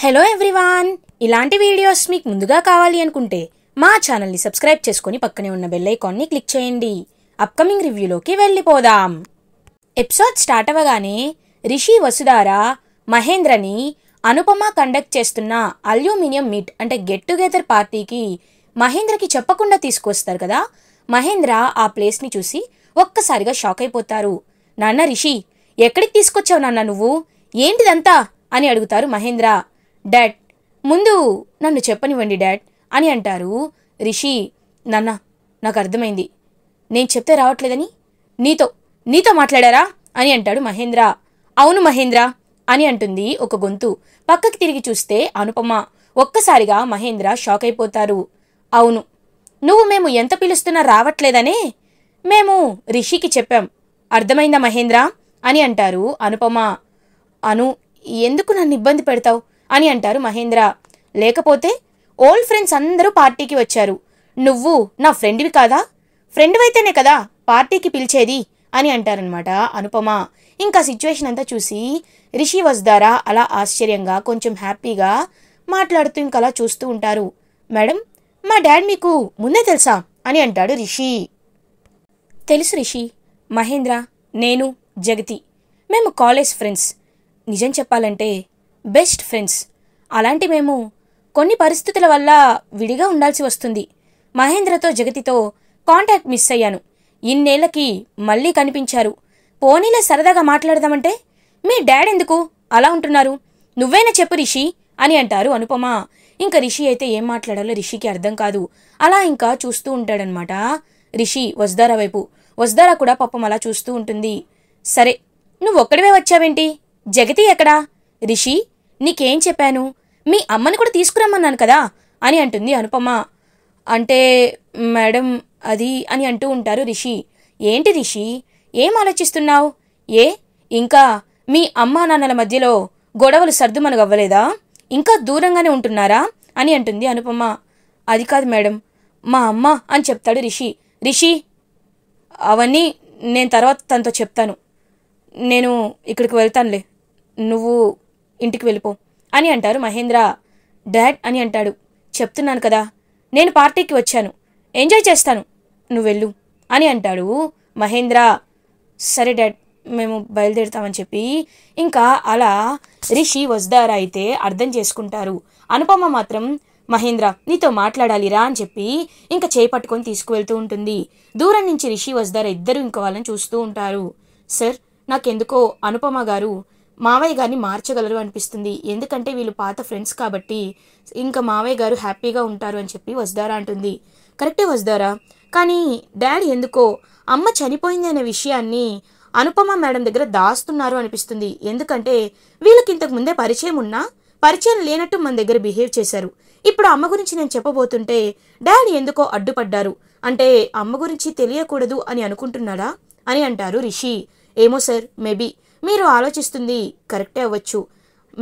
hello everyone ఇలాంటి videos మీకు ముందుగా కావాలి అనుకుంటే మా ఛానల్ని సబ్స్క్రైబ్ చేసుకుని పక్కనే ఉన్న బెల్ ఐకాన్ని క్లిక్ చేయండి అప్కమింగ్ రివ్యూలోకి వెళ్ళిపోదాం ఎపిసోడ్ స్టార్ట్ అవ్వగానే రిషి వసుధార మహేంద్రని అనుపమ కండక్ట్ చేస్తున్న అల్యూమినియం మీట్ అంటే గెట్ టుగెదర్ పార్టీకి మహేంద్రకి చెప్పకుండా తీసుకొస్తారు కదా మహేంద్ర ఆ ప్లేస్ని చూసి ఒక్కసారిగా షాక్ అయిపోతారు నాన్న రిషి ఎక్కడికి తీసుకొచ్చావు నాన్న నువ్వు ఏంటిదంతా అని అడుగుతారు మహేంద్ర డాడ్ ముందు నన్ను చెప్పనివ్వండి డాడ్ అని అంటారు రిషి నాన్న నాకు అర్థమైంది నేను చెప్తే రావట్లేదని నీతో నీతో మాట్లాడారా అని అంటాడు మహేంద్ర అవును మహేంద్ర అని అంటుంది ఒక గొంతు పక్కకి తిరిగి చూస్తే అనుపమ ఒక్కసారిగా మహేంద్ర షాక్ అయిపోతారు అవును నువ్వు మేము ఎంత పిలుస్తున్నా రావట్లేదనే మేము రిషికి చెప్పాం అర్థమైందా మహేంద్ర అని అంటారు అనుపమ అను ఎందుకు నన్ను ఇబ్బంది పెడతావు అని అంటారు మహేంద్ర లేకపోతే ఓల్డ్ ఫ్రెండ్స్ అందరూ పార్టీకి వచ్చారు నువ్వు నా ఫ్రెండ్వి కాదా ఫ్రెండ్ అయితేనే కదా పార్టీకి పిలిచేది అని అంటారనమాట అనుపమ ఇంకా సిచ్యువేషన్ అంతా చూసి రిషి వజ్దారా అలా ఆశ్చర్యంగా కొంచెం హ్యాపీగా మాట్లాడుతూ ఇంకలా చూస్తూ ఉంటారు మేడం మా డాడ్ మీకు ముందే తెలుసా అని అంటాడు రిషి తెలుసు రిషి మహేంద్ర నేను జగతి మేము కాలేజ్ ఫ్రెండ్స్ నిజం చెప్పాలంటే బెస్ట్ ఫ్రెండ్స్ అలాంటి మేము కొన్ని పరిస్థితుల వల్ల విడిగా ఉండాల్సి వస్తుంది మహేంద్రతో జగతితో కాంటాక్ట్ మిస్ అయ్యాను ఇన్నేళ్లకి మళ్ళీ కనిపించారు పోనీలే సరదాగా మాట్లాడదామంటే మీ డాడ్ ఎందుకు అలా ఉంటున్నారు నువ్వేనా చెప్పు రిషి అని అంటారు అనుపమ ఇంకా రిషి అయితే ఏం మాట్లాడాలో రిషికి అర్థం కాదు అలా ఇంకా చూస్తూ ఉంటాడనమాట రిషి వజ్దారా వైపు వజ్దారా కూడా పాపం అలా చూస్తూ ఉంటుంది సరే నువ్వు ఒక్కడివే వచ్చావేంటి జగతి ఎక్కడా రిషి నీకేం చెప్పాను మీ అమ్మని కూడా తీసుకురమ్మన్నాను కదా అని అంటుంది అనుపమ అంటే మేడం అది అని అంటూ ఉంటారు రిషి ఏంటి రిషి ఏం ఆలోచిస్తున్నావు ఏ ఇంకా మీ అమ్మా నాన్నల మధ్యలో గొడవలు సర్దుమనుగవ్వలేదా ఇంకా దూరంగానే ఉంటున్నారా అని అంటుంది అనుపమ అది కాదు మేడం మా అమ్మ అని చెప్తాడు రిషి రిషి అవన్నీ నేను తర్వాత తనతో చెప్తాను నేను ఇక్కడికి వెళ్తానులే నువ్వు ఇంటికి వెళ్ళిపో అని అంటారు మహేంద్ర డాడ్ అని అంటాడు చెప్తున్నాను కదా నేను పార్టీకి వచ్చాను ఎంజాయ్ చేస్తాను నువ్వు వెళ్ళు అని అంటాడు మహేంద్ర సరే డాడ్ మేము బయలుదేరుతామని చెప్పి ఇంకా అలా రిషి వజ్దారా అయితే అర్థం చేసుకుంటారు అనుపమ మాత్రం మహేంద్ర నీతో మాట్లాడాలిరా అని చెప్పి ఇంకా చేపట్టుకొని తీసుకువెళ్తూ ఉంటుంది దూరం నుంచి రిషి వజ్దారా ఇద్దరు ఇంకో వాళ్ళని చూస్తూ ఉంటారు సార్ నాకెందుకో అనుపమ గారు మావయ్య గారిని మార్చగలరు అనిపిస్తుంది ఎందుకంటే వీళ్ళు పాత ఫ్రెండ్స్ కాబట్టి ఇంకా మావయ్య గారు హ్యాపీగా ఉంటారు అని చెప్పి వస్తారా అంటుంది కరెక్టే వస్తారా కానీ డాడీ ఎందుకో అమ్మ చనిపోయింది అనే విషయాన్ని అనుపమ మేడం దగ్గర దాస్తున్నారు అనిపిస్తుంది ఎందుకంటే వీళ్ళకి ఇంతకు ముందే పరిచయం ఉన్నా పరిచయం లేనట్టు మన దగ్గర బిహేవ్ చేశారు ఇప్పుడు అమ్మ గురించి నేను చెప్పబోతుంటే డాడీ ఎందుకో అడ్డుపడ్డారు అంటే అమ్మ గురించి తెలియకూడదు అని అనుకుంటున్నాడా అని అంటారు రిషి ఏమో సార్ మేబీ మీరు ఆలోచిస్తుంది కరెక్టే అవ్వచ్చు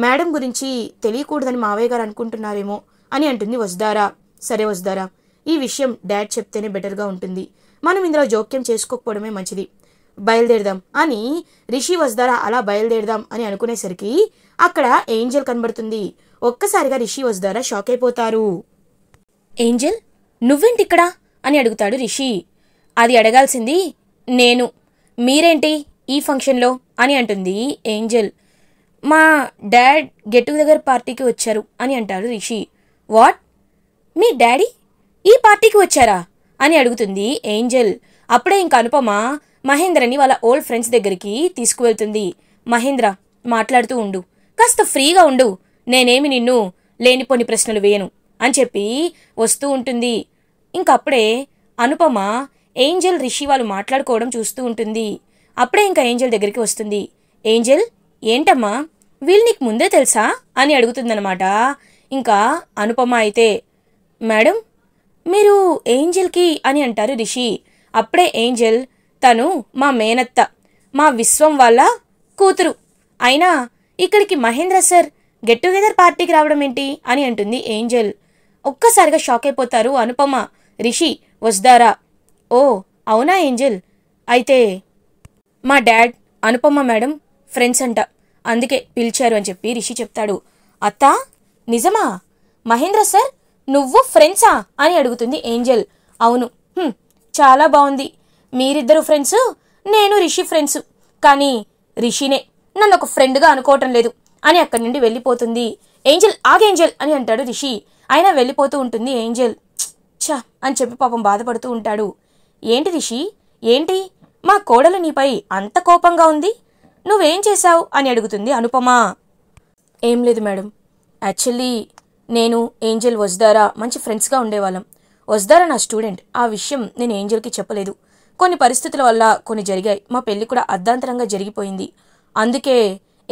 మేడం గురించి తెలియకూడదని మావయ్య గారు అనుకుంటున్నారేమో అని అంటుంది వసుదారా సరే వసుదారా ఈ విషయం డాడ్ చెప్తేనే బెటర్గా ఉంటుంది మనం ఇందులో జోక్యం చేసుకోకపోవడమే మంచిది బయలుదేరదాం అని రిషి వసుదారా అలా బయలుదేరదాం అని అనుకునేసరికి అక్కడ ఏంజల్ కనబడుతుంది ఒక్కసారిగా రిషి వసుదారా షాక్ అయిపోతారు ఏంజల్ నువ్వేంటిక్కడ అని అడుగుతాడు రిషి అది అడగాల్సింది నేను మీరేంటి ఈ ఫంక్షన్లో అని అంటుంది ఏంజల్ మా డాడ్ గెట్ టుగెదర్ పార్టీకి వచ్చారు అని అంటారు రిషి వాట్ మీ డాడీ ఈ పార్టీకి వచ్చారా అని అడుగుతుంది ఏంజల్ అప్పుడే ఇంక అనుపమ మహేంద్రని వాళ్ళ ఓల్డ్ ఫ్రెండ్స్ దగ్గరికి తీసుకువెళ్తుంది మహేంద్ర మాట్లాడుతూ ఉండు కాస్త ఫ్రీగా ఉండు నేనేమి నిన్ను లేనిపోని ప్రశ్నలు వేయను అని చెప్పి వస్తూ ఉంటుంది ఇంకప్పుడే అనుపమ ఏంజల్ రిషి వాళ్ళు మాట్లాడుకోవడం చూస్తూ ఉంటుంది అప్పుడే ఇంకా ఏంజల్ దగ్గరికి వస్తుంది ఏంజల్ ఏంటమ్మా వీళ్ళు నీకు ముందే తెలుసా అని అడుగుతుందనమాట ఇంకా అనుపమ అయితే మేడం మీరు ఏంజల్కి అని అంటారు రిషి అప్పుడే ఏంజల్ తను మా మేనత్త మా విశ్వం వాళ్ళ కూతురు అయినా ఇక్కడికి మహేంద్ర సార్ గెట్ టుగెదర్ పార్టీకి రావడం ఏంటి అని అంటుంది ఏంజల్ ఒక్కసారిగా షాక్ అయిపోతారు అనుపమ రిషి వస్తారా ఓ అవునా ఏంజల్ అయితే మా డాడ్ అనుపమ మేడం ఫ్రెండ్స్ అంట అందుకే పిలిచారు అని చెప్పి రిషి చెప్తాడు అత్తా నిజమా మహేంద్ర సార్ నువ్వు ఫ్రెండ్సా అని అడుగుతుంది ఏంజల్ అవును చాలా బాగుంది మీరిద్దరు ఫ్రెండ్స్ నేను రిషి ఫ్రెండ్స్ కానీ రిషినే నన్ను ఒక ఫ్రెండ్గా అనుకోవటం లేదు అని అక్కడి నుండి వెళ్ళిపోతుంది ఏంజల్ ఆగేంజల్ అని అంటాడు రిషి అయినా వెళ్ళిపోతూ ఉంటుంది ఏంజల్ ఛా అని చెప్పి పాపం బాధపడుతూ ఉంటాడు ఏంటి రిషి ఏంటి మా కోడలు నీపై అంత కోపంగా ఉంది నువ్వేం చేశావు అని అడుగుతుంది అనుపమ ఏం లేదు మేడం యాక్చువల్లీ నేను ఏంజల్ వజ్దారా మంచి ఫ్రెండ్స్గా ఉండేవాళ్ళం వజ్దారా నా స్టూడెంట్ ఆ విషయం నేను ఏంజల్కి చెప్పలేదు కొన్ని పరిస్థితుల వల్ల కొన్ని జరిగాయి మా పెళ్లి కూడా అర్ధాంతరంగా జరిగిపోయింది అందుకే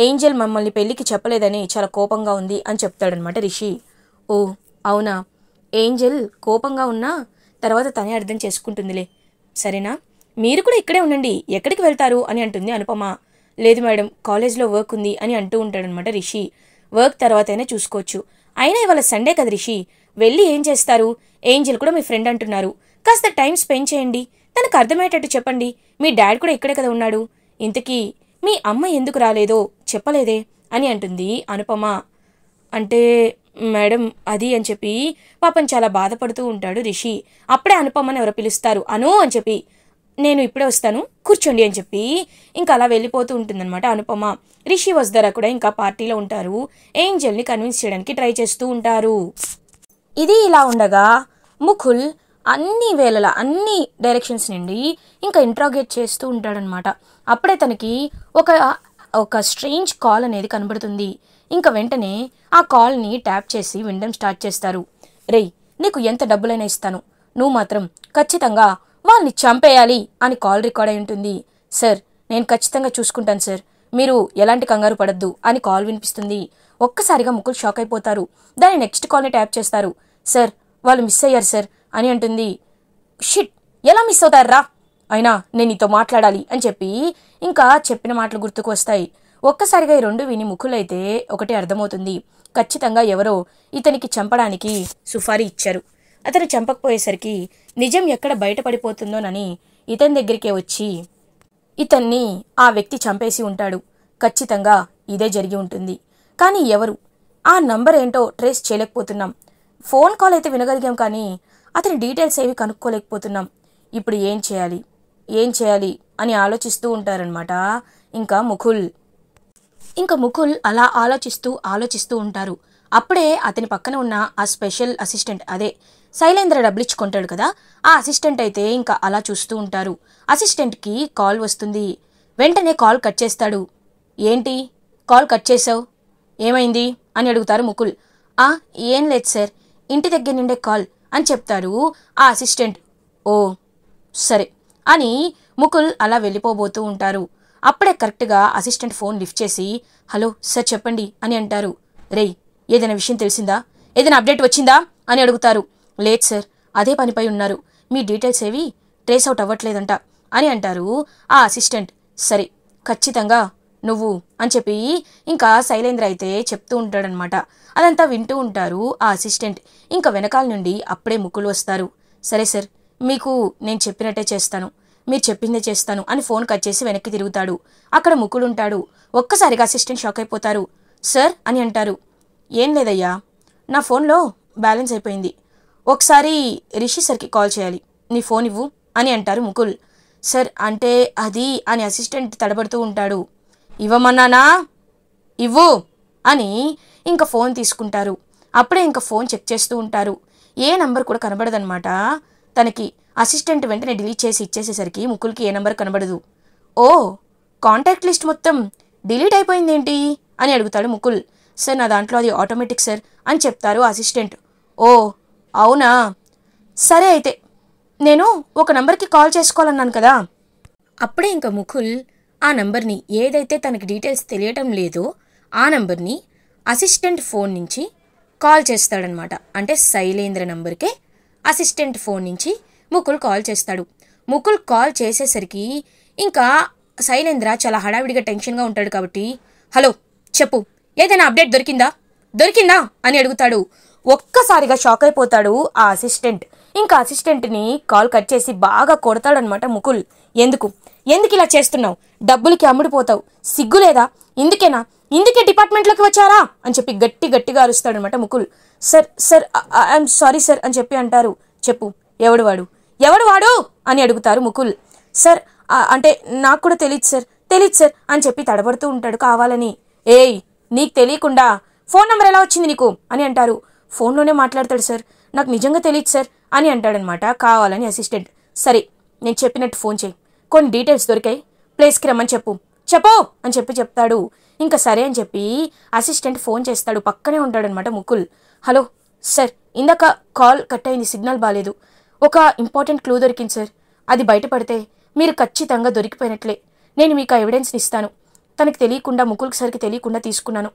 ఏంజల్ మమ్మల్ని పెళ్లికి చెప్పలేదని చాలా కోపంగా ఉంది అని చెప్తాడనమాట రిషి ఓ అవునా ఏంజల్ కోపంగా ఉన్నా తర్వాత తనే అర్థం చేసుకుంటుందిలే సరేనా మీరు కూడా ఇక్కడే ఉండండి ఎక్కడికి వెళ్తారు అని అంటుంది అనుపమ లేదు మేడం కాలేజ్లో వర్క్ ఉంది అని అంటూ ఉంటాడనమాట రిషి వర్క్ తర్వాతైనా చూసుకోవచ్చు అయినా ఇవాళ సండే కదా రిషి వెళ్ళి ఏం చేస్తారు ఏంజెల్ కూడా మీ ఫ్రెండ్ అంటున్నారు కాస్త టైం స్పెండ్ చేయండి తనకు అర్థమయ్యేటట్టు చెప్పండి మీ డాడ్ కూడా ఇక్కడే కదా ఉన్నాడు ఇంతకీ మీ అమ్మ ఎందుకు రాలేదో చెప్పలేదే అని అంటుంది అనుపమ అంటే మేడం అది అని చెప్పి పాపం చాలా బాధపడుతూ ఉంటాడు రిషి అప్పుడే అనుపమని ఎవరు పిలుస్తారు అను అని చెప్పి నేను ఇప్పుడే వస్తాను కూర్చోండి అని చెప్పి ఇంకా అలా వెళ్ళిపోతూ ఉంటుందన్నమాట అనుపమ రిషి వస్దరా కూడా ఇంకా పార్టీలో ఉంటారు ఏంజల్ని కన్విన్స్ చేయడానికి ట్రై చేస్తూ ఉంటారు ఇది ఇలా ఉండగా ముఖుల్ అన్ని వేళల అన్ని డైరెక్షన్స్ నుండి ఇంకా ఇంట్రాగేట్ చేస్తూ ఉంటాడనమాట అప్పుడే తనకి ఒక ఒక స్ట్రేంజ్ కాల్ అనేది కనబడుతుంది ఇంకా వెంటనే ఆ కాల్ని ట్యాప్ చేసి వినడం స్టార్ట్ చేస్తారు రేయ్ నీకు ఎంత డబ్బులైనా ఇస్తాను నువ్వు మాత్రం ఖచ్చితంగా వాళ్ళని చంపేయాలి అని కాల్ రికార్డ్ అయి ఉంటుంది సార్ నేను ఖచ్చితంగా చూసుకుంటాను సార్ మీరు ఎలాంటి కంగారు పడద్దు అని కాల్ వినిపిస్తుంది ఒక్కసారిగా ముక్కులు షాక్ అయిపోతారు దాని నెక్స్ట్ కాల్ని ట్యాప్ చేస్తారు సార్ వాళ్ళు మిస్ అయ్యారు సార్ అని అంటుంది షిట్ ఎలా మిస్ అవుతారు రా అయినా నేను నీతో మాట్లాడాలి అని చెప్పి ఇంకా చెప్పిన మాటలు గుర్తుకు వస్తాయి ఒక్కసారిగా ఈ రెండు విని ముఖులైతే ఒకటి అర్థమవుతుంది ఖచ్చితంగా ఎవరో ఇతనికి చంపడానికి సుఫారీ ఇచ్చారు అతను చంపకపోయేసరికి నిజం ఎక్కడ బయటపడిపోతుందోనని ఇతని దగ్గరికే వచ్చి ఇతన్ని ఆ వ్యక్తి చంపేసి ఉంటాడు ఖచ్చితంగా ఇదే జరిగి ఉంటుంది కానీ ఎవరు ఆ నంబర్ ఏంటో ట్రేస్ చేయలేకపోతున్నాం ఫోన్ కాల్ అయితే వినగలిగాం కానీ అతని డీటెయిల్స్ ఏవి కనుక్కోలేకపోతున్నాం ఇప్పుడు ఏం చేయాలి ఏం చేయాలి అని ఆలోచిస్తూ ఉంటారనమాట ఇంకా ముకుల్ ఇంకా ముకుల్ అలా ఆలోచిస్తూ ఆలోచిస్తూ ఉంటారు అప్పుడే అతని పక్కన ఉన్న ఆ స్పెషల్ అసిస్టెంట్ అదే శైలేంద్ర డబ్బులిచ్చుకుంటాడు కదా ఆ అసిస్టెంట్ అయితే ఇంకా అలా చూస్తూ ఉంటారు అసిస్టెంట్కి కాల్ వస్తుంది వెంటనే కాల్ కట్ చేస్తాడు ఏంటి కాల్ కట్ చేసావు ఏమైంది అని అడుగుతారు ముకుల్ ఆ ఏం లేదు సార్ ఇంటి దగ్గర నుండే కాల్ అని చెప్తారు ఆ అసిస్టెంట్ ఓ సరే అని ముకుల్ అలా వెళ్ళిపోబోతూ ఉంటారు అప్పుడే కరెక్ట్గా అసిస్టెంట్ ఫోన్ లిఫ్ట్ చేసి హలో సార్ చెప్పండి అని అంటారు రేయ్ ఏదైనా విషయం తెలిసిందా ఏదైనా అప్డేట్ వచ్చిందా అని అడుగుతారు లేదు సార్ అదే పనిపై ఉన్నారు మీ డీటెయిల్స్ ఏవి ట్రేస్ అవుట్ అవ్వట్లేదంట అని అంటారు ఆ అసిస్టెంట్ సరే ఖచ్చితంగా నువ్వు అని చెప్పి ఇంకా శైలేంద్ర అయితే చెప్తూ ఉంటాడనమాట అదంతా వింటూ ఉంటారు ఆ అసిస్టెంట్ ఇంకా వెనకాల నుండి అప్పుడే ముక్కులు వస్తారు సరే సార్ మీకు నేను చెప్పినట్టే చేస్తాను మీరు చెప్పిందే చేస్తాను అని ఫోన్ కట్ చేసి వెనక్కి తిరుగుతాడు అక్కడ ముక్కులుంటాడు ఒక్కసారిగా అసిస్టెంట్ షాక్ అయిపోతారు సార్ అని అంటారు ఏం లేదయ్యా నా ఫోన్లో బ్యాలెన్స్ అయిపోయింది ఒకసారి రిషి సార్కి కాల్ చేయాలి నీ ఫోన్ ఇవ్వు అని అంటారు ముకుల్ సార్ అంటే అది అని అసిస్టెంట్ తడబడుతూ ఉంటాడు ఇవ్వమన్నానా ఇవ్వు అని ఇంకా ఫోన్ తీసుకుంటారు అప్పుడే ఇంకా ఫోన్ చెక్ చేస్తూ ఉంటారు ఏ నంబర్ కూడా కనబడదనమాట తనకి అసిస్టెంట్ వెంటనే డిలీట్ చేసి ఇచ్చేసేసరికి ముకుల్కి ఏ నంబర్ కనబడదు ఓ కాంటాక్ట్ లిస్ట్ మొత్తం డిలీట్ అయిపోయింది ఏంటి అని అడుగుతాడు ముకుల్ సార్ నా దాంట్లో అది ఆటోమేటిక్ సార్ అని చెప్తారు అసిస్టెంట్ ఓ అవునా సరే అయితే నేను ఒక నంబర్కి కాల్ చేసుకోవాలన్నాను కదా అప్పుడే ఇంకా ముకుల్ ఆ నంబర్ని ఏదైతే తనకి డీటెయిల్స్ తెలియటం లేదో ఆ నంబర్ని అసిస్టెంట్ ఫోన్ నుంచి కాల్ చేస్తాడనమాట అంటే శైలేంద్ర నంబర్కే అసిస్టెంట్ ఫోన్ నుంచి ముకుల్ కాల్ చేస్తాడు ముకుల్ కాల్ చేసేసరికి ఇంకా శైలేంద్ర చాలా హడావిడిగా టెన్షన్గా ఉంటాడు కాబట్టి హలో చెప్పు ఏదైనా అప్డేట్ దొరికిందా దొరికిందా అని అడుగుతాడు ఒక్కసారిగా షాక్ అయిపోతాడు ఆ అసిస్టెంట్ ఇంకా అసిస్టెంట్ని కాల్ కట్ చేసి బాగా కొడతాడనమాట ముకుల్ ఎందుకు ఎందుకు ఇలా చేస్తున్నావు డబ్బులకి అమ్ముడిపోతావు సిగ్గులేదా ఇందుకేనా ఇందుకే డిపార్ట్మెంట్లోకి వచ్చారా అని చెప్పి గట్టి గట్టిగా అరుస్తాడనమాట Mukul sir sir I'm sorry sir అని చెప్పి అంటారు చెప్పు ఎవడు వాడు ఎవడు వాడు అని అడుగుతారు ముకుల్ సార్ అంటే నాకు కూడా తెలియదు సార్ తెలియదు సార్ అని చెప్పి తడబడుతూ ఉంటాడు కావాలని ఏయ్ నీకు తెలియకుండా ఫోన్ నెంబర్ ఎలా వచ్చింది నీకు అని అంటారు ఫోన్లోనే మాట్లాడతాడు సార్ నాకు నిజంగా తెలియదు సార్ అని అంటాడనమాట కావాలని అసిస్టెంట్ సరే నేను చెప్పినట్టు ఫోన్ చేయి కొన్ని డీటెయిల్స్ దొరికాయి ప్లేస్కి రమ్మని చెప్పు చెప్పో అని చెప్పి చెప్తాడు ఇంకా సరే అని చెప్పి అసిస్టెంట్ ఫోన్ చేస్తాడు పక్కనే ఉంటాడనమాట ముకుల్ హలో సార్ ఇందాక కాల్ కట్ అయింది సిగ్నల్ బాగాలేదు ఒక ఇంపార్టెంట్ క్లూ దొరికింది సార్ అది బయటపడితే మీరు ఖచ్చితంగా దొరికిపోయినట్లే నేను మీకు ఆ ఎవిడెన్స్ని ఇస్తాను తనకి తెలియకుండా ముకుల్కి సరికి తెలియకుండా తీసుకున్నాను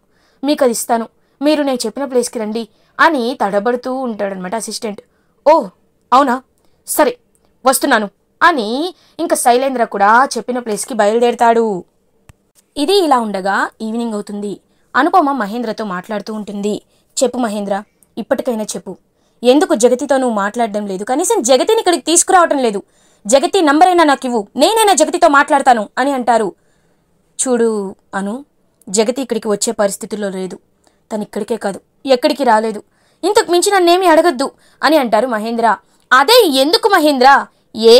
మీకు అది ఇస్తాను మీరు నేను చెప్పిన ప్లేస్కి రండి అని తడబడుతూ ఉంటాడనమాట అసిస్టెంట్ ఓ అవునా సరే వస్తున్నాను అని ఇంకా శైలేంద్ర కూడా చెప్పిన ప్లేస్కి బయలుదేరతాడు ఇది ఇలా ఉండగా ఈవినింగ్ అవుతుంది అనుపమ మహేంద్రతో మాట్లాడుతూ ఉంటుంది చెప్పు మహేంద్ర ఇప్పటికైనా చెప్పు ఎందుకు జగతితో నువ్వు మాట్లాడడం లేదు కనీసం జగతిని ఇక్కడికి తీసుకురావటం లేదు జగతి నంబరైనా నాకు ఇవ్వు నేనైనా జగతితో మాట్లాడతాను అని అంటారు చూడు అను జగతి ఇక్కడికి వచ్చే పరిస్థితుల్లో లేదు తను ఇక్కడికే కాదు ఎక్కడికి రాలేదు ఇంతకు మించి నన్నేమి అడగద్దు అని అంటారు మహేంద్ర అదే ఎందుకు మహేంద్ర ఏ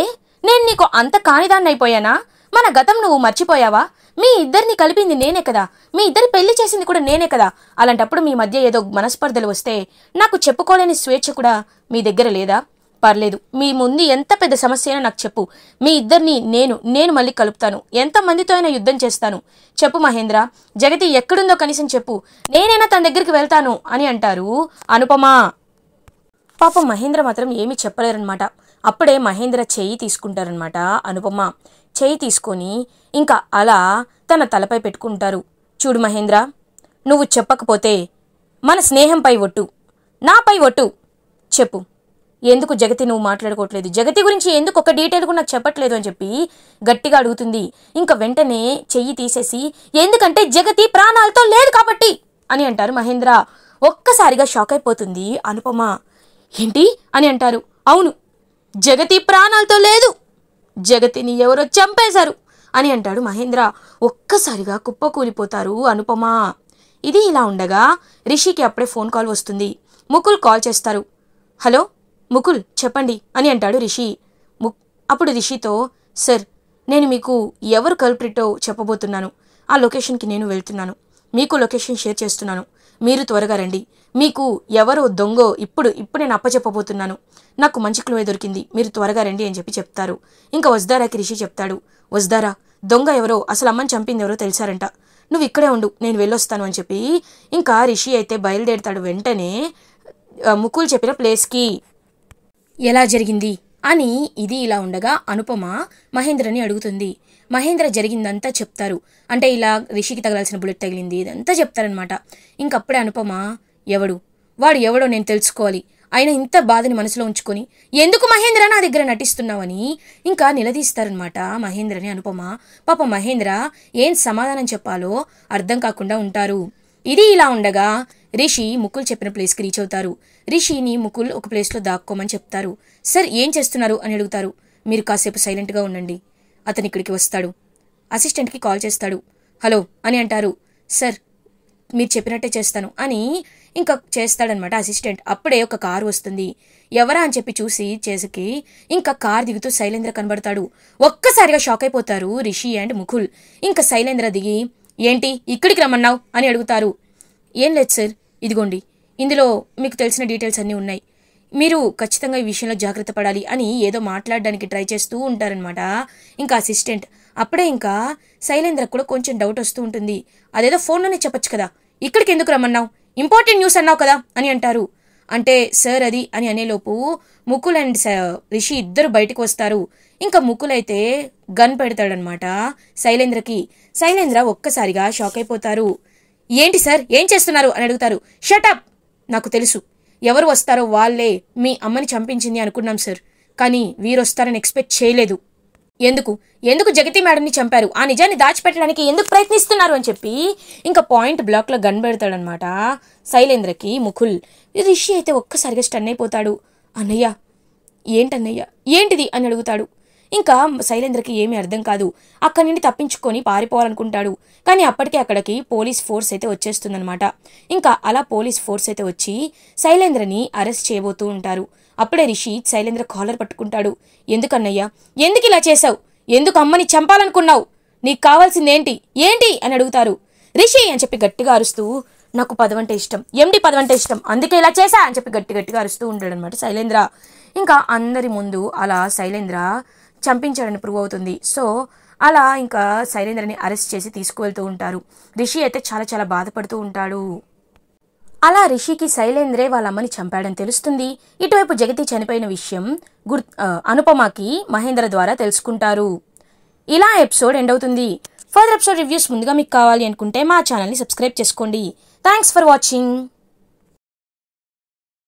నేను నీకు అంత కానిదాన్నైపోయానా మన గతం నువ్వు మర్చిపోయావా మీ ఇద్దరిని కలిపింది నేనే కదా మీ ఇద్దరి పెళ్లి చేసింది కూడా నేనే కదా అలాంటప్పుడు మీ మధ్య ఏదో మనస్పర్ధలు వస్తే నాకు చెప్పుకోలేని స్వేచ్ఛ కూడా మీ దగ్గర లేదా పర్లేదు మీ ముందు ఎంత పెద్ద సమస్య అయినా నాకు చెప్పు మీ ఇద్దరిని నేను నేను మళ్ళీ కలుపుతాను ఎంతమందితో అయినా యుద్ధం చేస్తాను చెప్పు మహేంద్ర జగతి ఎక్కడుందో కనీసం చెప్పు నేనైనా తన దగ్గరికి వెళ్తాను అని అంటారు అనుపమా పాపం మహేంద్ర మాత్రం ఏమీ చెప్పలేరనమాట అప్పుడే మహేంద్ర చెయ్యి తీసుకుంటారనమాట అనుపమ చెయ్యి తీసుకొని ఇంకా అలా తన తలపై పెట్టుకుంటారు చూడు మహేంద్ర నువ్వు చెప్పకపోతే మన స్నేహంపై ఒట్టు నాపై ఒట్టు చెప్పు ఎందుకు జగతి నువ్వు మాట్లాడుకోవట్లేదు జగతి గురించి ఎందుకు ఒక డీటెయిల్ కూడా నాకు చెప్పట్లేదు అని చెప్పి గట్టిగా అడుగుతుంది ఇంకా వెంటనే చెయ్యి తీసేసి ఎందుకంటే జగతి ప్రాణాలతో లేదు కాబట్టి అని అంటారు మహేంద్ర ఒక్కసారిగా షాక్ అయిపోతుంది అనుపమ ఏంటి అని అంటారు అవును జగతి ప్రాణాలతో లేదు జగతిని ఎవరో చంపేశారు అని అంటాడు మహేంద్ర ఒక్కసారిగా కుప్పకూలిపోతారు అనుపమ ఇది ఇలా ఉండగా రిషికి అప్పుడే ఫోన్ కాల్ వస్తుంది ముకుల్ కాల్ చేస్తారు హలో ముకుల్ చెప్పండి అని అంటాడు రిషి అప్పుడు రిషితో సార్ నేను మీకు ఎవరు కల్ప్రిటో చెప్పబోతున్నాను ఆ లొకేషన్కి నేను వెళ్తున్నాను మీకు లొకేషన్ షేర్ చేస్తున్నాను మీరు త్వరగా రండి మీకు ఎవరో దొంగో ఇప్పుడు ఇప్పుడు నేను అప్పచెప్పబోతున్నాను నాకు మంచి క్లోయ్ దొరికింది మీరు త్వరగా రండి అని చెప్పి చెప్తారు ఇంకా వజ్దారాకి రిషి చెప్తాడు వజ్దారా దొంగ ఎవరో అసలు అమ్మని చంపింది ఎవరో తెలిసారంట నువ్వు ఇక్కడే ఉండు నేను వెళ్ళొస్తాను అని చెప్పి ఇంకా రిషి అయితే బయలుదేరుతాడు వెంటనే ముకుల్ చెప్పిన ప్లేస్కి ఎలా జరిగింది అని ఇది ఇలా ఉండగా అనుపమ మహేంద్రని అడుగుతుంది మహేంద్ర జరిగిందంతా చెప్తారు అంటే ఇలా రిషికి తగలాల్సిన బుల్లెట్ తగిలింది ఇదంతా చెప్తారనమాట ఇంకప్పుడే అనుపమ ఎవడు వాడు ఎవడో నేను తెలుసుకోవాలి ఆయన ఇంత బాధని మనసులో ఉంచుకొని ఎందుకు మహేంద్ర నా దగ్గర నటిస్తున్నావని ఇంకా నిలదీస్తారనమాట మహేంద్రని అనుపమ పాప మహేంద్ర ఏం సమాధానం చెప్పాలో అర్థం కాకుండా ఉంటారు ఇది ఇలా ఉండగా రిషి ముక్కులు చెప్పిన ప్లేస్కి రీచ్ అవుతారు రిషిని ముకుల్ ఒక ప్లేస్లో దాక్కోమని చెప్తారు సార్ ఏం చేస్తున్నారు అని అడుగుతారు మీరు కాసేపు సైలెంట్గా ఉండండి అతను ఇక్కడికి వస్తాడు అసిస్టెంట్కి కాల్ చేస్తాడు హలో అని అంటారు సార్ మీరు చెప్పినట్టే చేస్తాను అని ఇంకా చేస్తాడనమాట అసిస్టెంట్ అప్పుడే ఒక కారు వస్తుంది ఎవరా అని చెప్పి చూసి చేసకి ఇంకా కార్ దిగుతూ శైలేంద్ర కనబడతాడు ఒక్కసారిగా షాక్ అయిపోతారు రిషి అండ్ ముకుల్ ఇంకా శైలేంద్ర దిగి ఏంటి ఇక్కడికి రమ్మన్నావు అని అడుగుతారు ఏం లేదు సార్ ఇదిగోండి ఇందులో మీకు తెలిసిన డీటెయిల్స్ అన్నీ ఉన్నాయి మీరు ఖచ్చితంగా ఈ విషయంలో జాగ్రత్త పడాలి అని ఏదో మాట్లాడడానికి ట్రై చేస్తూ ఉంటారనమాట ఇంకా అసిస్టెంట్ అప్పుడే ఇంకా శైలేంద్రకు కూడా కొంచెం డౌట్ వస్తూ ఉంటుంది అదేదో ఫోన్లోనే చెప్పొచ్చు కదా ఇక్కడికి ఎందుకు రమ్మన్నావు ఇంపార్టెంట్ న్యూస్ అన్నావు కదా అని అంటారు అంటే సార్ అది అని అనేలోపు ముకుల్ అండ్ రిషి ఇద్దరు బయటకు వస్తారు ఇంకా ముకుల్ అయితే గన్ పెడతాడనమాట శైలేంద్రకి శైలేంద్ర ఒక్కసారిగా షాక్ అయిపోతారు ఏంటి సార్ ఏం చేస్తున్నారు అని అడుగుతారు షటప్ నాకు తెలుసు ఎవరు వస్తారో వాళ్ళే మీ అమ్మని చంపించింది అనుకున్నాం సార్ కానీ వీరొస్తారని ఎక్స్పెక్ట్ చేయలేదు ఎందుకు ఎందుకు జగతి మేడంని చంపారు ఆ నిజాన్ని దాచిపెట్టడానికి ఎందుకు ప్రయత్నిస్తున్నారు అని చెప్పి ఇంకా పాయింట్ బ్లాక్లో గన్ పెడతాడనమాట శైలేంద్రకి ముకుల్ రిషి అయితే ఒక్కసారిగా స్టన్ అయిపోతాడు అన్నయ్య ఏంటన్నయ్య ఏంటిది అని అడుగుతాడు ఇంకా శైలేంద్రకి ఏమీ అర్థం కాదు అక్కడి నుండి తప్పించుకొని పారిపోవాలనుకుంటాడు కానీ అప్పటికే అక్కడికి పోలీస్ ఫోర్స్ అయితే వచ్చేస్తుందనమాట ఇంకా అలా పోలీస్ ఫోర్స్ అయితే వచ్చి శైలేంద్రని అరెస్ట్ చేయబోతూ ఉంటారు అప్పుడే రిషి శైలేంద్ర కాలర్ పట్టుకుంటాడు ఎందుకన్నయ్యా ఎందుకు ఇలా చేశావు ఎందుకు అమ్మని చంపాలనుకున్నావు నీకు కావాల్సింది ఏంటి అని అడుగుతారు రిషి అని చెప్పి గట్టిగా అరుస్తూ నాకు పదవంటే ఇష్టం ఎండి పదవంటే ఇష్టం అందుకే ఇలా చేశా అని చెప్పి గట్టి గట్టిగా అరుస్తూ ఉంటాడనమాట శైలేంద్ర ఇంకా అందరి ముందు అలా శైలేంద్ర చంపించారని ప్రూవ్ అవుతుంది సో అలా ఇంకా శైలేంద్రని అరెస్ట్ చేసి తీసుకువెళ్తూ ఉంటారు రిషి అయితే చాలా చాలా బాధపడుతూ ఉంటాడు అలా రిషికి శైలేంద్రే వాళ్ళ అమ్మని చంపాడని తెలుస్తుంది ఇటువైపు జగతి చనిపోయిన విషయం గుర్ అనుపమకి మహేంద్ర ద్వారా తెలుసుకుంటారు ఇలా ఎపిసోడ్ ఎండ్ అవుతుంది ఫర్దర్ ఎపిసోడ్ రివ్యూస్ ముందుగా మీకు కావాలి అనుకుంటే మా ఛానల్ని సబ్స్క్రైబ్ చేసుకోండి థ్యాంక్స్ ఫర్ వాచింగ్